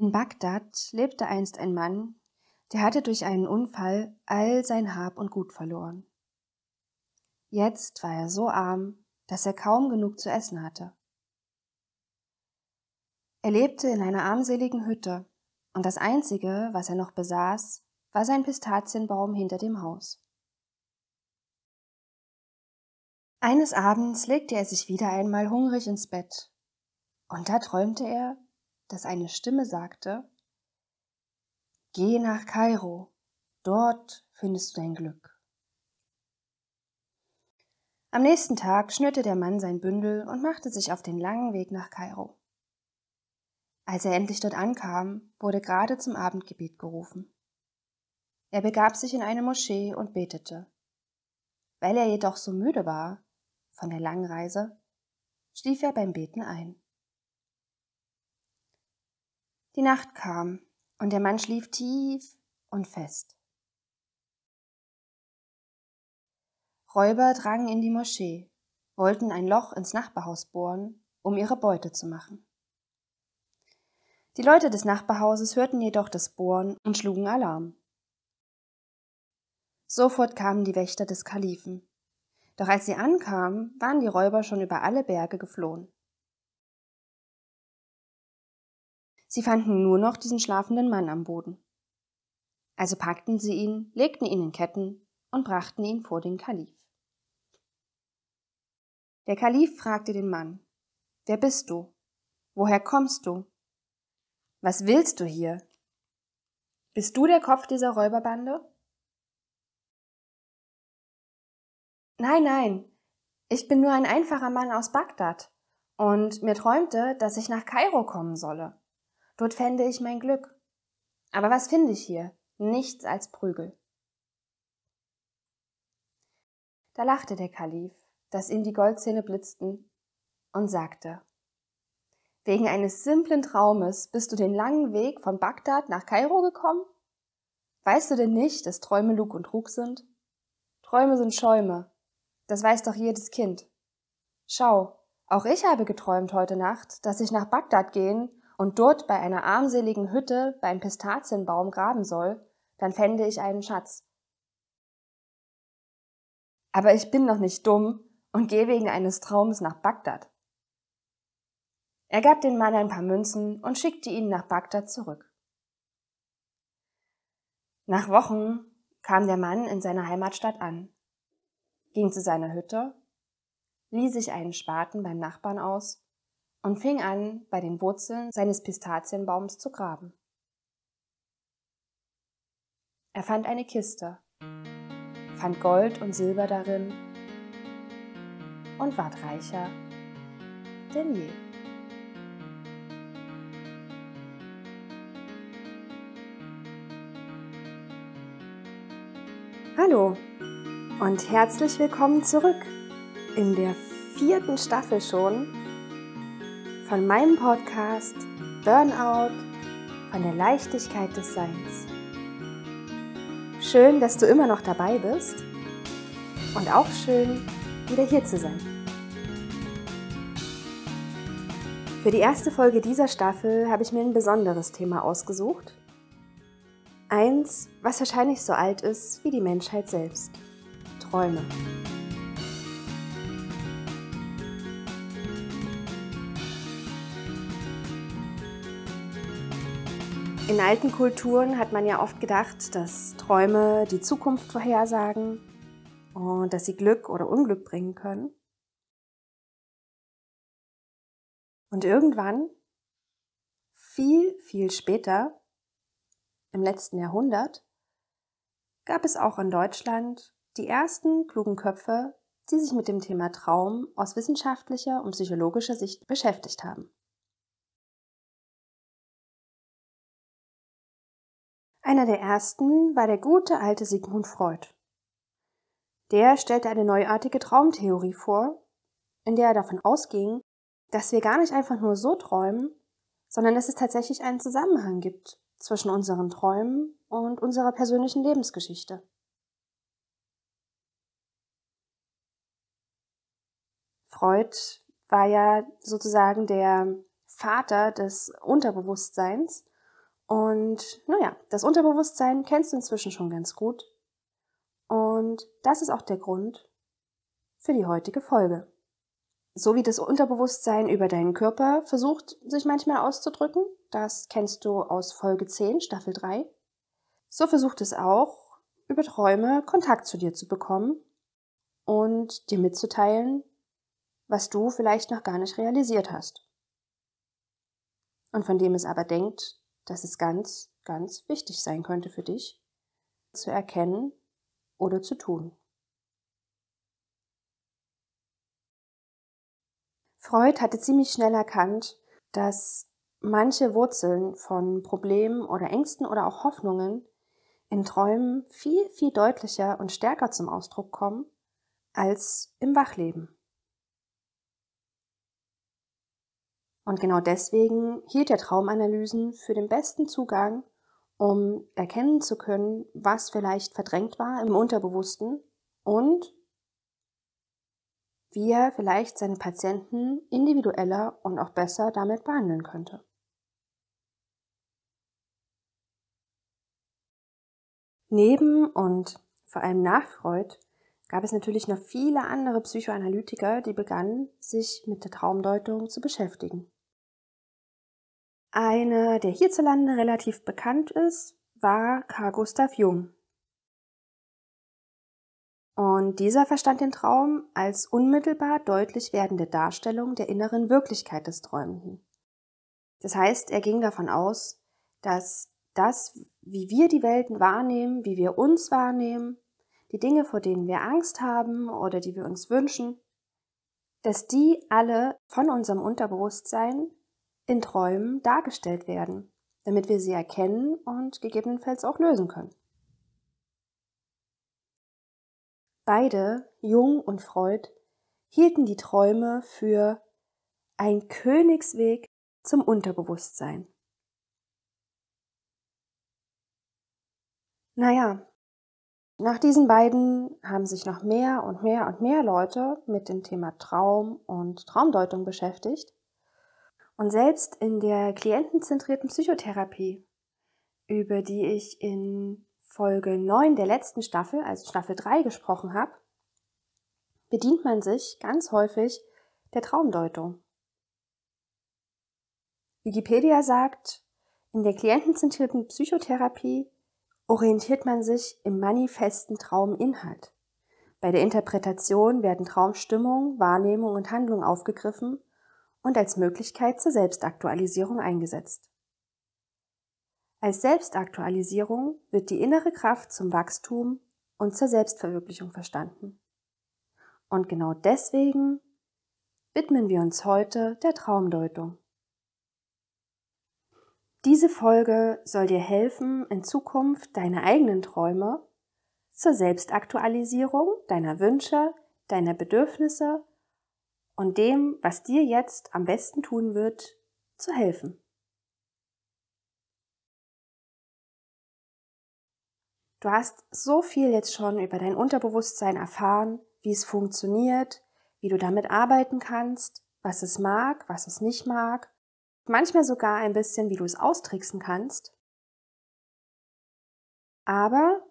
In Bagdad lebte einst ein Mann, der hatte durch einen Unfall all sein Hab und Gut verloren. Jetzt war er so arm, dass er kaum genug zu essen hatte. Er lebte in einer armseligen Hütte, und das Einzige, was er noch besaß, war sein Pistazienbaum hinter dem Haus. Eines Abends legte er sich wieder einmal hungrig ins Bett, und da träumte er, dass eine Stimme sagte, Geh nach Kairo, dort findest du dein Glück. Am nächsten Tag schnürte der Mann sein Bündel und machte sich auf den langen Weg nach Kairo. Als er endlich dort ankam, wurde gerade zum Abendgebet gerufen. Er begab sich in eine Moschee und betete. Weil er jedoch so müde war von der langen Reise, schlief er beim Beten ein. Die Nacht kam, und der Mann schlief tief und fest. Räuber drangen in die Moschee, wollten ein Loch ins Nachbarhaus bohren, um ihre Beute zu machen. Die Leute des Nachbarhauses hörten jedoch das Bohren und schlugen Alarm. Sofort kamen die Wächter des Kalifen. Doch als sie ankamen, waren die Räuber schon über alle Berge geflohen. Sie fanden nur noch diesen schlafenden Mann am Boden. Also packten sie ihn, legten ihn in Ketten und brachten ihn vor den Kalif. Der Kalif fragte den Mann, Wer bist du? Woher kommst du? Was willst du hier? Bist du der Kopf dieser Räuberbande? Nein, nein, ich bin nur ein einfacher Mann aus Bagdad und mir träumte, dass ich nach Kairo kommen solle. Dort fände ich mein Glück. Aber was finde ich hier? Nichts als Prügel. Da lachte der Kalif, dass ihm die Goldzähne blitzten, und sagte, Wegen eines simplen Traumes bist du den langen Weg von Bagdad nach Kairo gekommen? Weißt du denn nicht, dass Träume Lug und Trug sind? Träume sind Schäume. Das weiß doch jedes Kind. Schau, auch ich habe geträumt heute Nacht, dass ich nach Bagdad gehen und dort bei einer armseligen Hütte beim Pistazienbaum graben soll, dann fände ich einen Schatz. Aber ich bin noch nicht dumm und gehe wegen eines Traums nach Bagdad. Er gab dem Mann ein paar Münzen und schickte ihn nach Bagdad zurück. Nach Wochen kam der Mann in seiner Heimatstadt an, ging zu seiner Hütte, ließ sich einen Spaten beim Nachbarn aus und fing an, bei den Wurzeln seines Pistazienbaums zu graben. Er fand eine Kiste, fand Gold und Silber darin und ward reicher denn je. Hallo und herzlich willkommen zurück in der vierten Staffel schon von meinem Podcast Burnout, von der Leichtigkeit des Seins. Schön, dass du immer noch dabei bist und auch schön, wieder hier zu sein. Für die erste Folge dieser Staffel habe ich mir ein besonderes Thema ausgesucht. Eins, was wahrscheinlich so alt ist wie die Menschheit selbst. Träume. In alten Kulturen hat man ja oft gedacht, dass Träume die Zukunft vorhersagen und dass sie Glück oder Unglück bringen können. Und irgendwann, viel, viel später, im letzten Jahrhundert, gab es auch in Deutschland die ersten klugen Köpfe, die sich mit dem Thema Traum aus wissenschaftlicher und psychologischer Sicht beschäftigt haben. Einer der ersten war der gute alte Sigmund Freud. Der stellte eine neuartige Traumtheorie vor, in der er davon ausging, dass wir gar nicht einfach nur so träumen, sondern dass es tatsächlich einen Zusammenhang gibt zwischen unseren Träumen und unserer persönlichen Lebensgeschichte. Freud war ja sozusagen der Vater des Unterbewusstseins und naja, das Unterbewusstsein kennst du inzwischen schon ganz gut. Und das ist auch der Grund für die heutige Folge. So wie das Unterbewusstsein über deinen Körper versucht, sich manchmal auszudrücken, das kennst du aus Folge 10, Staffel 3, so versucht es auch, über Träume Kontakt zu dir zu bekommen und dir mitzuteilen, was du vielleicht noch gar nicht realisiert hast. Und von dem es aber denkt, dass es ganz, ganz wichtig sein könnte für dich, zu erkennen oder zu tun. Freud hatte ziemlich schnell erkannt, dass manche Wurzeln von Problemen oder Ängsten oder auch Hoffnungen in Träumen viel, viel deutlicher und stärker zum Ausdruck kommen als im Wachleben. Und genau deswegen hielt er Traumanalysen für den besten Zugang, um erkennen zu können, was vielleicht verdrängt war im Unterbewussten und wie er vielleicht seine Patienten individueller und auch besser damit behandeln könnte. Neben und vor allem nach Freud gab es natürlich noch viele andere Psychoanalytiker, die begannen, sich mit der Traumdeutung zu beschäftigen. Einer, der hierzulande relativ bekannt ist, war Carl Gustav Jung. Und dieser verstand den Traum als unmittelbar deutlich werdende Darstellung der inneren Wirklichkeit des Träumenden. Das heißt, er ging davon aus, dass das, wie wir die Welten wahrnehmen, wie wir uns wahrnehmen, die Dinge, vor denen wir Angst haben oder die wir uns wünschen, dass die alle von unserem Unterbewusstsein in Träumen dargestellt werden, damit wir sie erkennen und gegebenenfalls auch lösen können. Beide, Jung und Freud, hielten die Träume für ein Königsweg zum Unterbewusstsein. Naja, nach diesen beiden haben sich noch mehr und mehr und mehr Leute mit dem Thema Traum und Traumdeutung beschäftigt. Und selbst in der klientenzentrierten Psychotherapie, über die ich in Folge 9 der letzten Staffel, also Staffel 3 gesprochen habe, bedient man sich ganz häufig der Traumdeutung. Wikipedia sagt, in der klientenzentrierten Psychotherapie orientiert man sich im manifesten Trauminhalt. Bei der Interpretation werden Traumstimmung, Wahrnehmung und Handlung aufgegriffen und als Möglichkeit zur Selbstaktualisierung eingesetzt. Als Selbstaktualisierung wird die innere Kraft zum Wachstum und zur Selbstverwirklichung verstanden. Und genau deswegen widmen wir uns heute der Traumdeutung. Diese Folge soll dir helfen, in Zukunft deine eigenen Träume zur Selbstaktualisierung deiner Wünsche, deiner Bedürfnisse und dem, was dir jetzt am besten tun wird, zu helfen. Du hast so viel jetzt schon über dein Unterbewusstsein erfahren, wie es funktioniert, wie du damit arbeiten kannst, was es mag, was es nicht mag manchmal sogar ein bisschen, wie du es austricksen kannst. Aber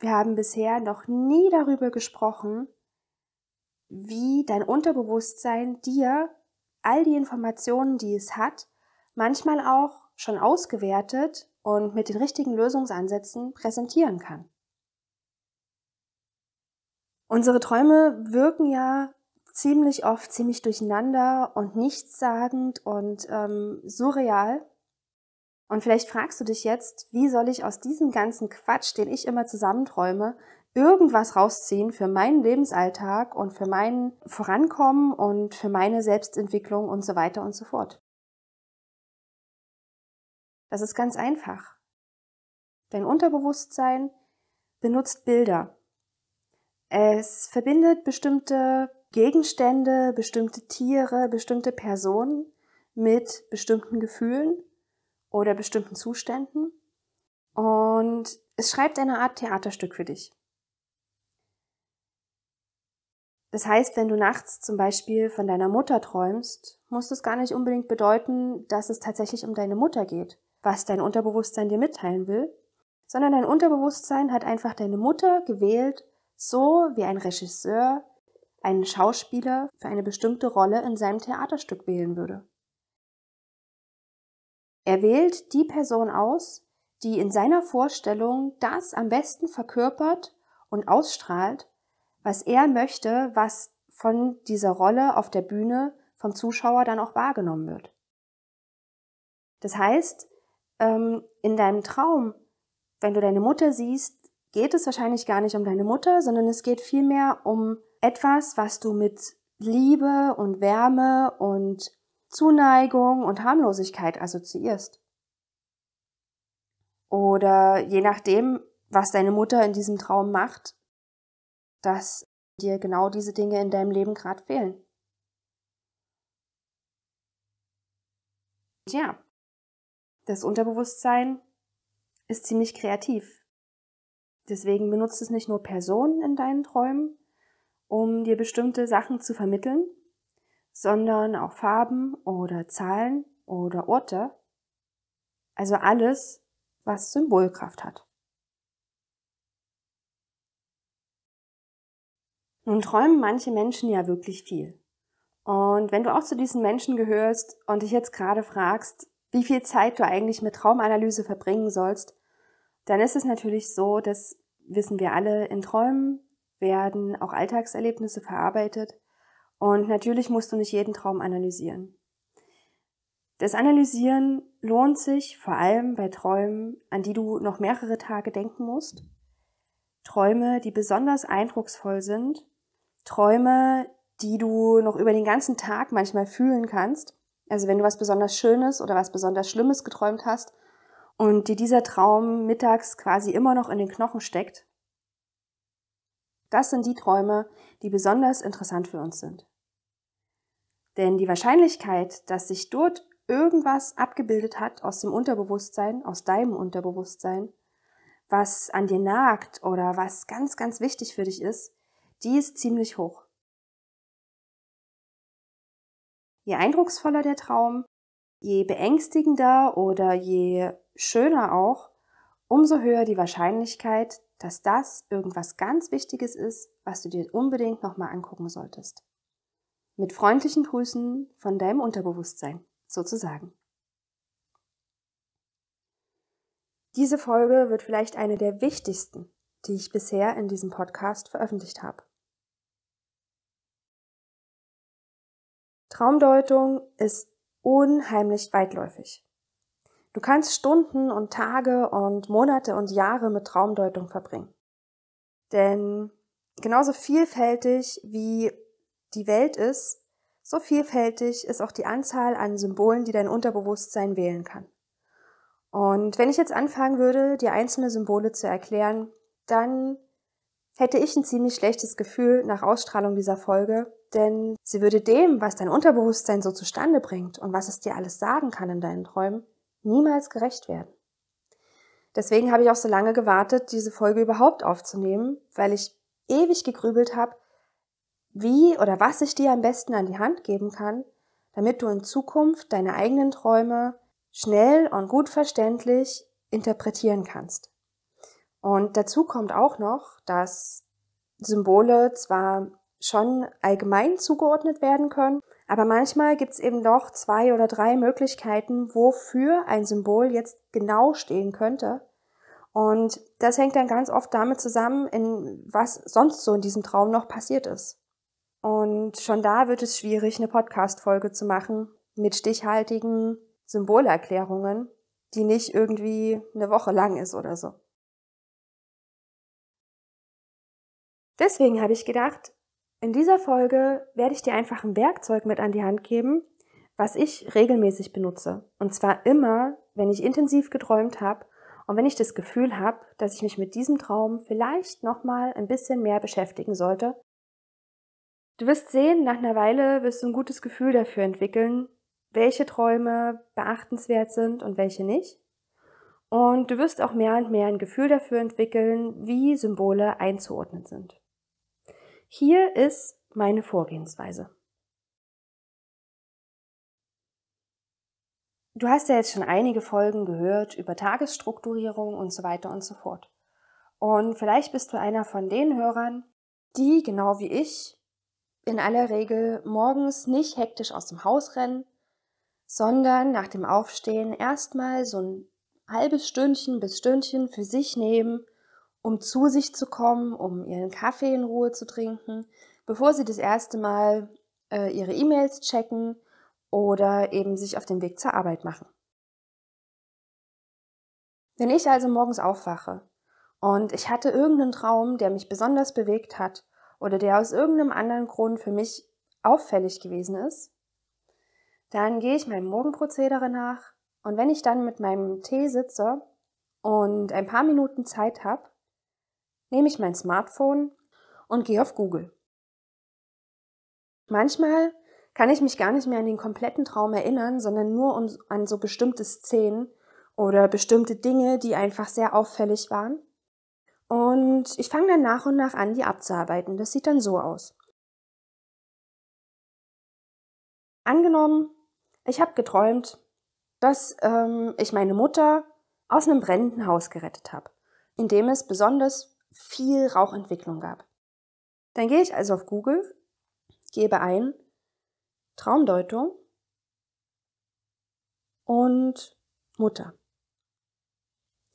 wir haben bisher noch nie darüber gesprochen, wie dein Unterbewusstsein dir all die Informationen, die es hat, manchmal auch schon ausgewertet und mit den richtigen Lösungsansätzen präsentieren kann. Unsere Träume wirken ja ziemlich oft ziemlich durcheinander und nichtssagend und ähm, surreal. Und vielleicht fragst du dich jetzt, wie soll ich aus diesem ganzen Quatsch, den ich immer zusammenträume, irgendwas rausziehen für meinen Lebensalltag und für mein Vorankommen und für meine Selbstentwicklung und so weiter und so fort. Das ist ganz einfach. Dein Unterbewusstsein benutzt Bilder. Es verbindet bestimmte Gegenstände, bestimmte Tiere, bestimmte Personen mit bestimmten Gefühlen oder bestimmten Zuständen. Und es schreibt eine Art Theaterstück für dich. Das heißt, wenn du nachts zum Beispiel von deiner Mutter träumst, muss das gar nicht unbedingt bedeuten, dass es tatsächlich um deine Mutter geht, was dein Unterbewusstsein dir mitteilen will, sondern dein Unterbewusstsein hat einfach deine Mutter gewählt, so wie ein Regisseur einen Schauspieler für eine bestimmte Rolle in seinem Theaterstück wählen würde. Er wählt die Person aus, die in seiner Vorstellung das am besten verkörpert und ausstrahlt, was er möchte, was von dieser Rolle auf der Bühne vom Zuschauer dann auch wahrgenommen wird. Das heißt, ähm, in deinem Traum, wenn du deine Mutter siehst, geht es wahrscheinlich gar nicht um deine Mutter, sondern es geht vielmehr um etwas, was du mit Liebe und Wärme und Zuneigung und Harmlosigkeit assoziierst. Oder je nachdem, was deine Mutter in diesem Traum macht, dass dir genau diese Dinge in deinem Leben gerade fehlen. Tja, das Unterbewusstsein ist ziemlich kreativ. Deswegen benutzt es nicht nur Personen in deinen Träumen, um dir bestimmte Sachen zu vermitteln, sondern auch Farben oder Zahlen oder Orte. Also alles, was Symbolkraft hat. Nun träumen manche Menschen ja wirklich viel. Und wenn du auch zu diesen Menschen gehörst und dich jetzt gerade fragst, wie viel Zeit du eigentlich mit Traumanalyse verbringen sollst, dann ist es natürlich so, das wissen wir alle, in Träumen werden auch Alltagserlebnisse verarbeitet und natürlich musst du nicht jeden Traum analysieren. Das Analysieren lohnt sich vor allem bei Träumen, an die du noch mehrere Tage denken musst. Träume, die besonders eindrucksvoll sind. Träume, die du noch über den ganzen Tag manchmal fühlen kannst. Also wenn du was besonders Schönes oder was besonders Schlimmes geträumt hast und dir dieser Traum mittags quasi immer noch in den Knochen steckt, das sind die Träume, die besonders interessant für uns sind. Denn die Wahrscheinlichkeit, dass sich dort irgendwas abgebildet hat aus dem Unterbewusstsein, aus deinem Unterbewusstsein, was an dir nagt oder was ganz, ganz wichtig für dich ist, die ist ziemlich hoch. Je eindrucksvoller der Traum, je beängstigender oder je schöner auch, umso höher die Wahrscheinlichkeit, dass das irgendwas ganz Wichtiges ist, was du dir unbedingt nochmal angucken solltest. Mit freundlichen Grüßen von deinem Unterbewusstsein, sozusagen. Diese Folge wird vielleicht eine der wichtigsten, die ich bisher in diesem Podcast veröffentlicht habe. Traumdeutung ist unheimlich weitläufig. Du kannst Stunden und Tage und Monate und Jahre mit Traumdeutung verbringen. Denn genauso vielfältig wie die Welt ist, so vielfältig ist auch die Anzahl an Symbolen, die dein Unterbewusstsein wählen kann. Und wenn ich jetzt anfangen würde, dir einzelne Symbole zu erklären, dann hätte ich ein ziemlich schlechtes Gefühl nach Ausstrahlung dieser Folge, denn sie würde dem, was dein Unterbewusstsein so zustande bringt und was es dir alles sagen kann in deinen Träumen, niemals gerecht werden. Deswegen habe ich auch so lange gewartet, diese Folge überhaupt aufzunehmen, weil ich ewig gegrübelt habe, wie oder was ich dir am besten an die Hand geben kann, damit du in Zukunft deine eigenen Träume schnell und gut verständlich interpretieren kannst. Und dazu kommt auch noch, dass Symbole zwar schon allgemein zugeordnet werden können, aber manchmal gibt es eben doch zwei oder drei Möglichkeiten, wofür ein Symbol jetzt genau stehen könnte. Und das hängt dann ganz oft damit zusammen, in was sonst so in diesem Traum noch passiert ist. Und schon da wird es schwierig, eine Podcast-Folge zu machen mit stichhaltigen Symbolerklärungen, die nicht irgendwie eine Woche lang ist oder so. Deswegen habe ich gedacht, in dieser Folge werde ich dir einfach ein Werkzeug mit an die Hand geben, was ich regelmäßig benutze. Und zwar immer, wenn ich intensiv geträumt habe und wenn ich das Gefühl habe, dass ich mich mit diesem Traum vielleicht nochmal ein bisschen mehr beschäftigen sollte. Du wirst sehen, nach einer Weile wirst du ein gutes Gefühl dafür entwickeln, welche Träume beachtenswert sind und welche nicht. Und du wirst auch mehr und mehr ein Gefühl dafür entwickeln, wie Symbole einzuordnen sind. Hier ist meine Vorgehensweise. Du hast ja jetzt schon einige Folgen gehört über Tagesstrukturierung und so weiter und so fort. Und vielleicht bist du einer von den Hörern, die genau wie ich in aller Regel morgens nicht hektisch aus dem Haus rennen, sondern nach dem Aufstehen erstmal so ein halbes Stündchen bis Stündchen für sich nehmen, um zu sich zu kommen, um ihren Kaffee in Ruhe zu trinken, bevor sie das erste Mal äh, ihre E-Mails checken oder eben sich auf den Weg zur Arbeit machen. Wenn ich also morgens aufwache und ich hatte irgendeinen Traum, der mich besonders bewegt hat oder der aus irgendeinem anderen Grund für mich auffällig gewesen ist, dann gehe ich meinem Morgenprozedere nach und wenn ich dann mit meinem Tee sitze und ein paar Minuten Zeit habe, nehme ich mein Smartphone und gehe auf Google. Manchmal kann ich mich gar nicht mehr an den kompletten Traum erinnern, sondern nur an so bestimmte Szenen oder bestimmte Dinge, die einfach sehr auffällig waren. Und ich fange dann nach und nach an, die abzuarbeiten. Das sieht dann so aus. Angenommen, ich habe geträumt, dass ähm, ich meine Mutter aus einem brennenden Haus gerettet habe, in dem es besonders viel Rauchentwicklung gab. Dann gehe ich also auf Google, gebe ein Traumdeutung und Mutter.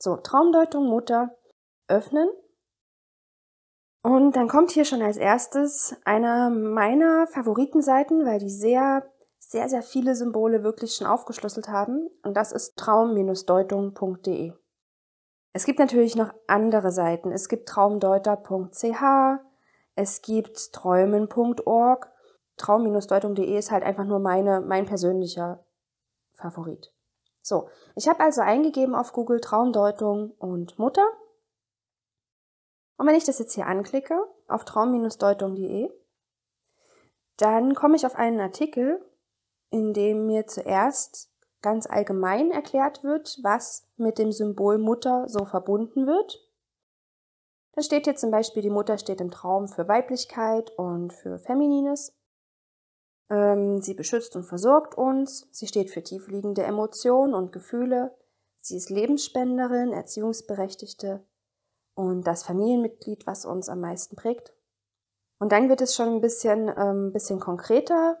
So, Traumdeutung, Mutter, öffnen. Und dann kommt hier schon als erstes einer meiner Favoritenseiten, weil die sehr, sehr, sehr viele Symbole wirklich schon aufgeschlüsselt haben. Und das ist traum-deutung.de. Es gibt natürlich noch andere Seiten. Es gibt traumdeuter.ch, es gibt träumen.org. Traum-deutung.de ist halt einfach nur meine, mein persönlicher Favorit. So, ich habe also eingegeben auf Google Traumdeutung und Mutter. Und wenn ich das jetzt hier anklicke, auf traum-deutung.de, dann komme ich auf einen Artikel, in dem mir zuerst ganz allgemein erklärt wird, was mit dem Symbol Mutter so verbunden wird. Da steht hier zum Beispiel, die Mutter steht im Traum für Weiblichkeit und für Feminines. Ähm, sie beschützt und versorgt uns. Sie steht für tiefliegende Emotionen und Gefühle. Sie ist Lebensspenderin, Erziehungsberechtigte und das Familienmitglied, was uns am meisten prägt. Und dann wird es schon ein bisschen, ähm, bisschen konkreter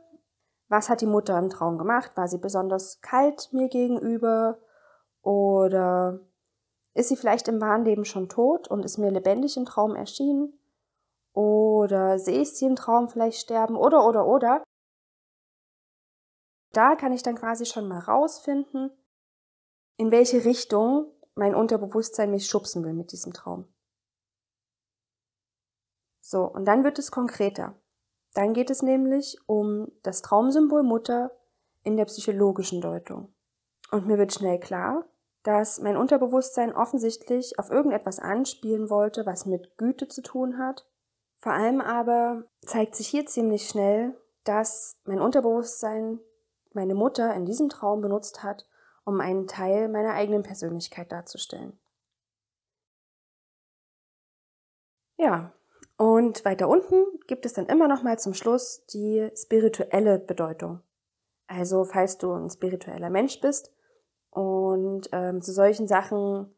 was hat die Mutter im Traum gemacht? War sie besonders kalt mir gegenüber? Oder ist sie vielleicht im wahren Leben schon tot und ist mir lebendig im Traum erschienen? Oder sehe ich sie im Traum vielleicht sterben? Oder, oder, oder. Da kann ich dann quasi schon mal rausfinden, in welche Richtung mein Unterbewusstsein mich schubsen will mit diesem Traum. So, und dann wird es konkreter. Dann geht es nämlich um das Traumsymbol Mutter in der psychologischen Deutung. Und mir wird schnell klar, dass mein Unterbewusstsein offensichtlich auf irgendetwas anspielen wollte, was mit Güte zu tun hat. Vor allem aber zeigt sich hier ziemlich schnell, dass mein Unterbewusstsein meine Mutter in diesem Traum benutzt hat, um einen Teil meiner eigenen Persönlichkeit darzustellen. Ja, und weiter unten gibt es dann immer noch mal zum Schluss die spirituelle Bedeutung. Also falls du ein spiritueller Mensch bist und ähm, zu solchen Sachen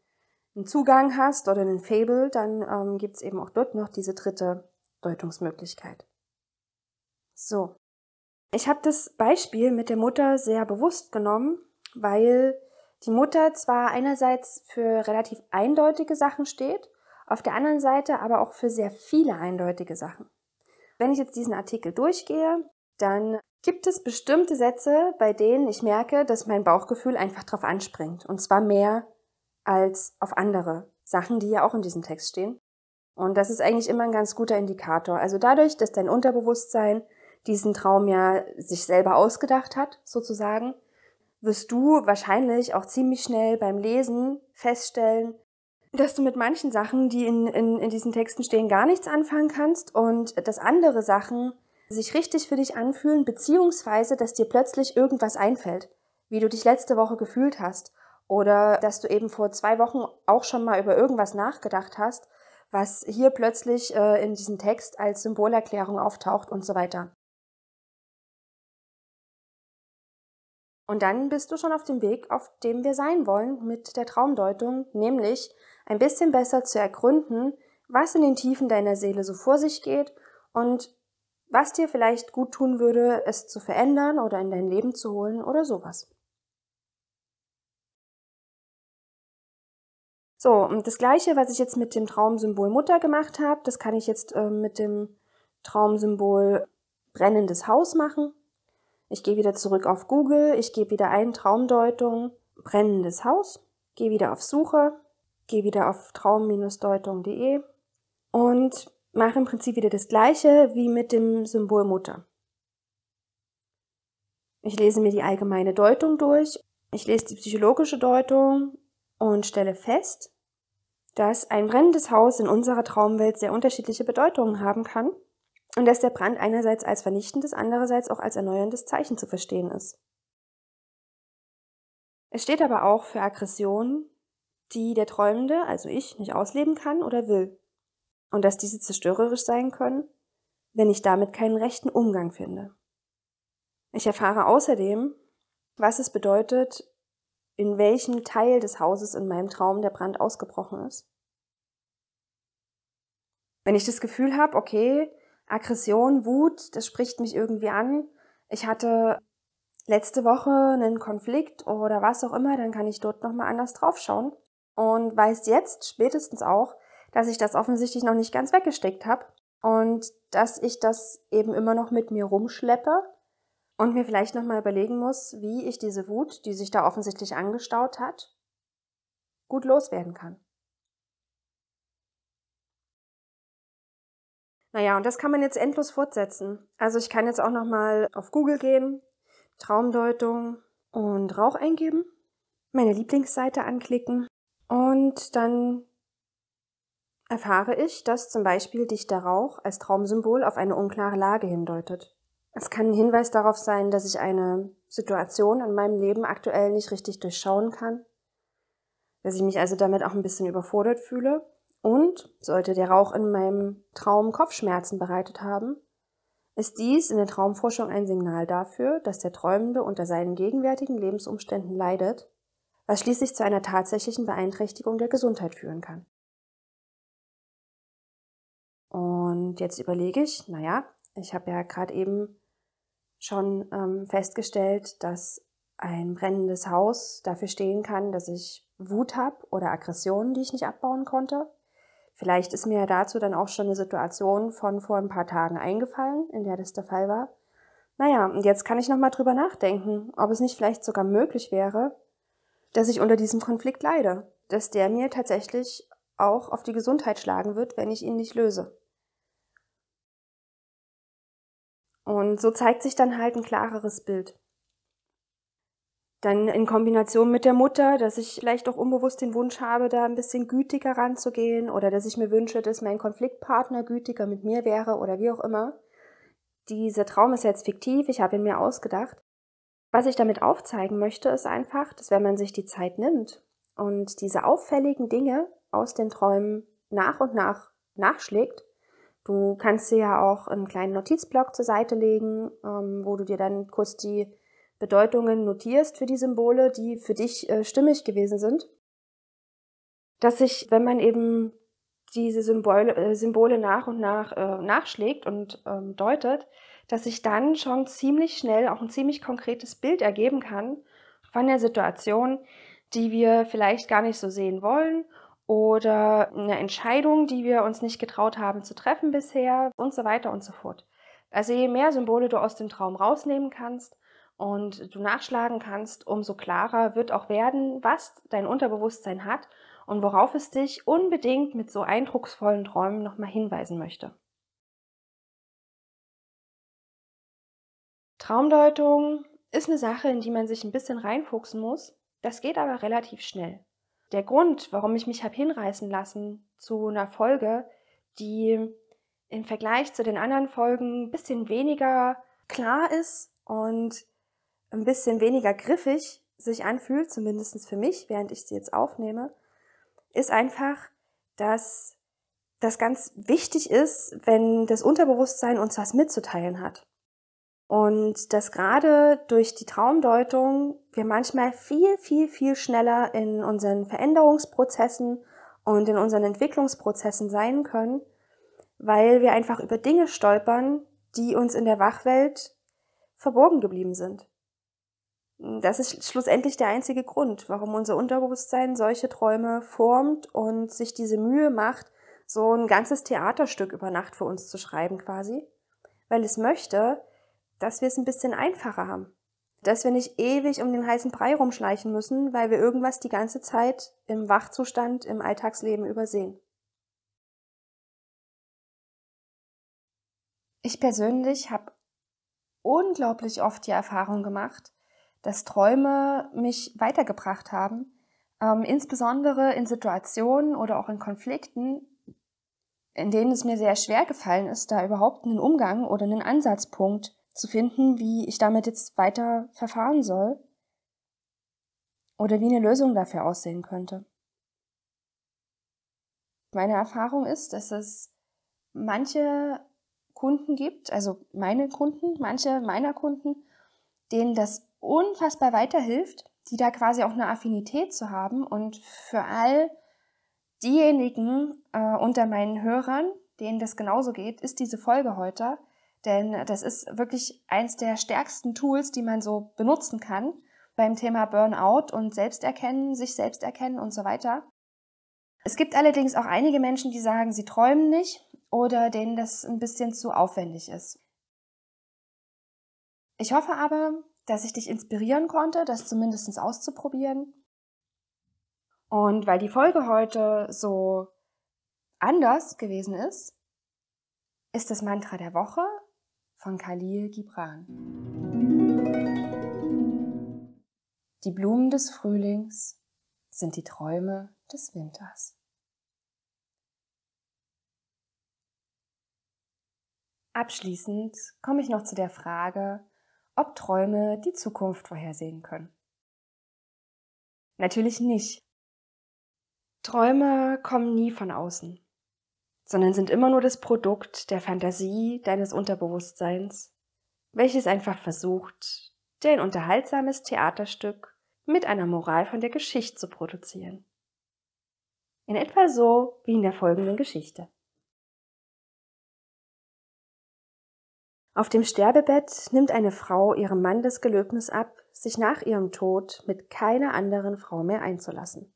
einen Zugang hast oder einen Fable, dann ähm, gibt es eben auch dort noch diese dritte Deutungsmöglichkeit. So, ich habe das Beispiel mit der Mutter sehr bewusst genommen, weil die Mutter zwar einerseits für relativ eindeutige Sachen steht, auf der anderen Seite aber auch für sehr viele eindeutige Sachen. Wenn ich jetzt diesen Artikel durchgehe, dann gibt es bestimmte Sätze, bei denen ich merke, dass mein Bauchgefühl einfach drauf anspringt. Und zwar mehr als auf andere Sachen, die ja auch in diesem Text stehen. Und das ist eigentlich immer ein ganz guter Indikator. Also dadurch, dass dein Unterbewusstsein diesen Traum ja sich selber ausgedacht hat, sozusagen, wirst du wahrscheinlich auch ziemlich schnell beim Lesen feststellen, dass du mit manchen Sachen, die in, in, in diesen Texten stehen, gar nichts anfangen kannst und dass andere Sachen sich richtig für dich anfühlen, beziehungsweise dass dir plötzlich irgendwas einfällt, wie du dich letzte Woche gefühlt hast oder dass du eben vor zwei Wochen auch schon mal über irgendwas nachgedacht hast, was hier plötzlich äh, in diesem Text als Symbolerklärung auftaucht und so weiter. Und dann bist du schon auf dem Weg, auf dem wir sein wollen mit der Traumdeutung, nämlich ein bisschen besser zu ergründen, was in den Tiefen deiner Seele so vor sich geht und was dir vielleicht gut tun würde, es zu verändern oder in dein Leben zu holen oder sowas. So, und das gleiche, was ich jetzt mit dem Traumsymbol Mutter gemacht habe, das kann ich jetzt äh, mit dem Traumsymbol brennendes Haus machen. Ich gehe wieder zurück auf Google, ich gebe wieder ein Traumdeutung, brennendes Haus, gehe wieder auf Suche, gehe wieder auf traum-deutung.de und mache im Prinzip wieder das gleiche wie mit dem Symbol Mutter. Ich lese mir die allgemeine Deutung durch, ich lese die psychologische Deutung und stelle fest, dass ein brennendes Haus in unserer Traumwelt sehr unterschiedliche Bedeutungen haben kann und dass der Brand einerseits als vernichtendes, andererseits auch als erneuerndes Zeichen zu verstehen ist. Es steht aber auch für Aggression, die der Träumende, also ich, nicht ausleben kann oder will. Und dass diese zerstörerisch sein können, wenn ich damit keinen rechten Umgang finde. Ich erfahre außerdem, was es bedeutet, in welchem Teil des Hauses in meinem Traum der Brand ausgebrochen ist. Wenn ich das Gefühl habe, okay, Aggression, Wut, das spricht mich irgendwie an, ich hatte letzte Woche einen Konflikt oder was auch immer, dann kann ich dort nochmal anders draufschauen und weiß jetzt spätestens auch, dass ich das offensichtlich noch nicht ganz weggesteckt habe und dass ich das eben immer noch mit mir rumschleppe und mir vielleicht nochmal überlegen muss, wie ich diese Wut, die sich da offensichtlich angestaut hat, gut loswerden kann. Naja, und das kann man jetzt endlos fortsetzen. Also ich kann jetzt auch nochmal auf Google gehen, Traumdeutung und Rauch eingeben, meine Lieblingsseite anklicken und dann erfahre ich, dass zum Beispiel dichter Rauch als Traumsymbol auf eine unklare Lage hindeutet. Es kann ein Hinweis darauf sein, dass ich eine Situation in meinem Leben aktuell nicht richtig durchschauen kann, dass ich mich also damit auch ein bisschen überfordert fühle und sollte der Rauch in meinem Traum Kopfschmerzen bereitet haben, ist dies in der Traumforschung ein Signal dafür, dass der Träumende unter seinen gegenwärtigen Lebensumständen leidet was schließlich zu einer tatsächlichen Beeinträchtigung der Gesundheit führen kann. Und jetzt überlege ich, naja, ich habe ja gerade eben schon ähm, festgestellt, dass ein brennendes Haus dafür stehen kann, dass ich Wut habe oder Aggressionen, die ich nicht abbauen konnte. Vielleicht ist mir ja dazu dann auch schon eine Situation von vor ein paar Tagen eingefallen, in der das der Fall war. Naja, und jetzt kann ich nochmal drüber nachdenken, ob es nicht vielleicht sogar möglich wäre, dass ich unter diesem Konflikt leide, dass der mir tatsächlich auch auf die Gesundheit schlagen wird, wenn ich ihn nicht löse. Und so zeigt sich dann halt ein klareres Bild. Dann in Kombination mit der Mutter, dass ich vielleicht auch unbewusst den Wunsch habe, da ein bisschen gütiger ranzugehen oder dass ich mir wünsche, dass mein Konfliktpartner gütiger mit mir wäre oder wie auch immer. Dieser Traum ist jetzt fiktiv, ich habe ihn mir ausgedacht. Was ich damit aufzeigen möchte, ist einfach, dass wenn man sich die Zeit nimmt und diese auffälligen Dinge aus den Träumen nach und nach nachschlägt, du kannst sie ja auch einen kleinen Notizblock zur Seite legen, ähm, wo du dir dann kurz die Bedeutungen notierst für die Symbole, die für dich äh, stimmig gewesen sind, dass sich, wenn man eben diese Symbole, äh, Symbole nach und nach äh, nachschlägt und ähm, deutet, dass sich dann schon ziemlich schnell auch ein ziemlich konkretes Bild ergeben kann von der Situation, die wir vielleicht gar nicht so sehen wollen oder eine Entscheidung, die wir uns nicht getraut haben zu treffen bisher und so weiter und so fort. Also je mehr Symbole du aus dem Traum rausnehmen kannst und du nachschlagen kannst, umso klarer wird auch werden, was dein Unterbewusstsein hat und worauf es dich unbedingt mit so eindrucksvollen Träumen nochmal hinweisen möchte. Traumdeutung ist eine Sache, in die man sich ein bisschen reinfuchsen muss. Das geht aber relativ schnell. Der Grund, warum ich mich habe hinreißen lassen zu einer Folge, die im Vergleich zu den anderen Folgen ein bisschen weniger klar ist und ein bisschen weniger griffig sich anfühlt, zumindest für mich, während ich sie jetzt aufnehme, ist einfach, dass das ganz wichtig ist, wenn das Unterbewusstsein uns was mitzuteilen hat. Und dass gerade durch die Traumdeutung wir manchmal viel, viel, viel schneller in unseren Veränderungsprozessen und in unseren Entwicklungsprozessen sein können, weil wir einfach über Dinge stolpern, die uns in der Wachwelt verborgen geblieben sind. Das ist schlussendlich der einzige Grund, warum unser Unterbewusstsein solche Träume formt und sich diese Mühe macht, so ein ganzes Theaterstück über Nacht für uns zu schreiben quasi, weil es möchte, dass wir es ein bisschen einfacher haben. Dass wir nicht ewig um den heißen Brei rumschleichen müssen, weil wir irgendwas die ganze Zeit im Wachzustand, im Alltagsleben übersehen. Ich persönlich habe unglaublich oft die Erfahrung gemacht, dass Träume mich weitergebracht haben, ähm, insbesondere in Situationen oder auch in Konflikten, in denen es mir sehr schwer gefallen ist, da überhaupt einen Umgang oder einen Ansatzpunkt zu finden, wie ich damit jetzt weiter verfahren soll oder wie eine Lösung dafür aussehen könnte. Meine Erfahrung ist, dass es manche Kunden gibt, also meine Kunden, manche meiner Kunden, denen das unfassbar weiterhilft, die da quasi auch eine Affinität zu haben und für all diejenigen äh, unter meinen Hörern, denen das genauso geht, ist diese Folge heute. Denn das ist wirklich eins der stärksten Tools, die man so benutzen kann beim Thema Burnout und Selbsterkennen, sich selbst erkennen und so weiter. Es gibt allerdings auch einige Menschen, die sagen, sie träumen nicht oder denen das ein bisschen zu aufwendig ist. Ich hoffe aber, dass ich dich inspirieren konnte, das zumindest auszuprobieren. Und weil die Folge heute so anders gewesen ist, ist das Mantra der Woche von Khalil Gibran. Die Blumen des Frühlings sind die Träume des Winters. Abschließend komme ich noch zu der Frage, ob Träume die Zukunft vorhersehen können. Natürlich nicht. Träume kommen nie von außen sondern sind immer nur das Produkt der Fantasie deines Unterbewusstseins, welches einfach versucht, dir ein unterhaltsames Theaterstück mit einer Moral von der Geschichte zu produzieren. In etwa so wie in der folgenden Geschichte. Auf dem Sterbebett nimmt eine Frau ihrem Mann das Gelöbnis ab, sich nach ihrem Tod mit keiner anderen Frau mehr einzulassen.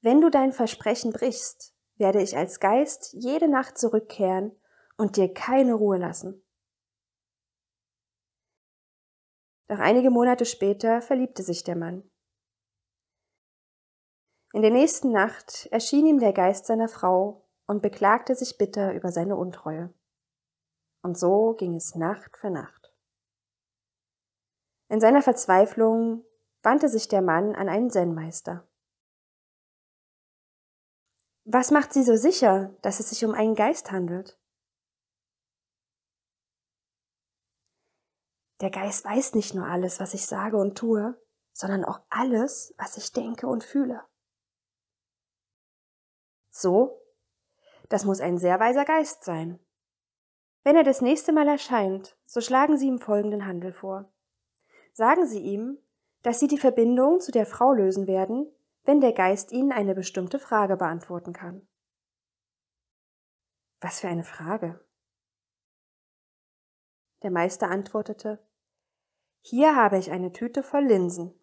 Wenn du dein Versprechen brichst, werde ich als Geist jede Nacht zurückkehren und dir keine Ruhe lassen. Doch einige Monate später verliebte sich der Mann. In der nächsten Nacht erschien ihm der Geist seiner Frau und beklagte sich bitter über seine Untreue. Und so ging es Nacht für Nacht. In seiner Verzweiflung wandte sich der Mann an einen Zen-Meister. Was macht sie so sicher, dass es sich um einen Geist handelt? Der Geist weiß nicht nur alles, was ich sage und tue, sondern auch alles, was ich denke und fühle. So, das muss ein sehr weiser Geist sein. Wenn er das nächste Mal erscheint, so schlagen Sie ihm folgenden Handel vor. Sagen Sie ihm, dass Sie die Verbindung zu der Frau lösen werden, wenn der Geist ihnen eine bestimmte Frage beantworten kann. Was für eine Frage? Der Meister antwortete, Hier habe ich eine Tüte voll Linsen.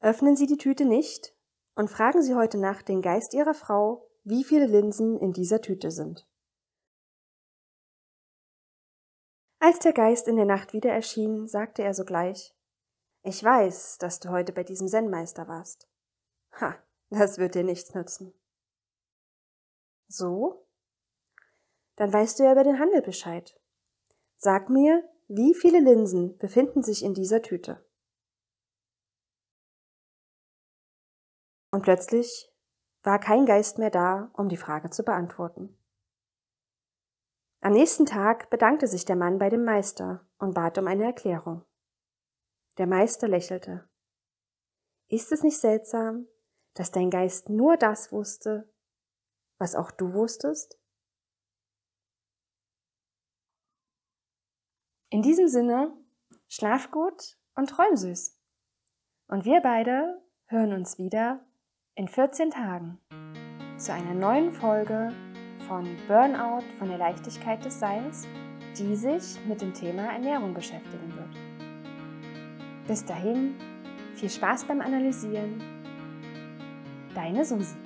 Öffnen Sie die Tüte nicht und fragen Sie heute Nacht den Geist Ihrer Frau, wie viele Linsen in dieser Tüte sind. Als der Geist in der Nacht wieder erschien, sagte er sogleich, Ich weiß, dass du heute bei diesem Zen-Meister warst. Ha, das wird dir nichts nützen. So? Dann weißt du ja über den Handel Bescheid. Sag mir, wie viele Linsen befinden sich in dieser Tüte? Und plötzlich war kein Geist mehr da, um die Frage zu beantworten. Am nächsten Tag bedankte sich der Mann bei dem Meister und bat um eine Erklärung. Der Meister lächelte. Ist es nicht seltsam, dass dein Geist nur das wusste, was auch du wusstest? In diesem Sinne, schlaf gut und träum süß. Und wir beide hören uns wieder in 14 Tagen zu einer neuen Folge von Burnout von der Leichtigkeit des Seins, die sich mit dem Thema Ernährung beschäftigen wird. Bis dahin, viel Spaß beim Analysieren Deine Susi.